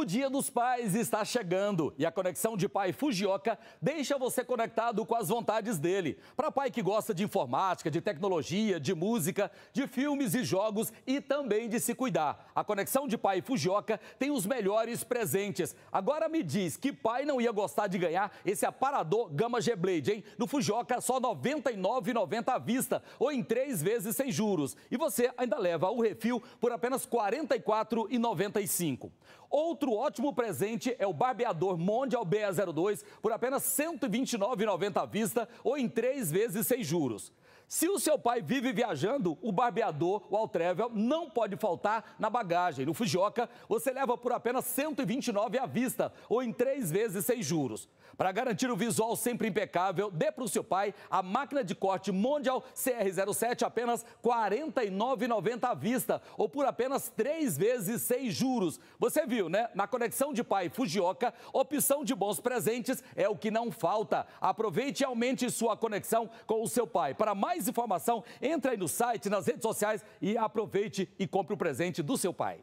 O Dia dos Pais está chegando e a conexão de pai Fujioka deixa você conectado com as vontades dele. Para pai que gosta de informática, de tecnologia, de música, de filmes e jogos e também de se cuidar. A conexão de pai Fujioka tem os melhores presentes. Agora me diz que pai não ia gostar de ganhar esse aparador Gama G Blade, hein? No Fujioka só R$ 99,90 à vista ou em três vezes sem juros. E você ainda leva o refil por apenas R$ 44,95. Outro Outro ótimo presente é o barbeador Mondial BA02 por apenas R$ 129,90 à vista ou em três vezes sem juros. Se o seu pai vive viajando, o barbeador, o Altrevel, não pode faltar na bagagem. No Fujioka, você leva por apenas 129,00 à vista ou em três vezes sem juros. Para garantir o visual sempre impecável, dê para o seu pai a máquina de corte Mondial CR07 apenas 49,90 à vista ou por apenas três vezes sem juros. Você viu, né? na conexão de pai Fujioka, opção de bons presentes é o que não falta. Aproveite e aumente sua conexão com o seu pai. Para mais informação, entre aí no site, nas redes sociais e aproveite e compre o presente do seu pai.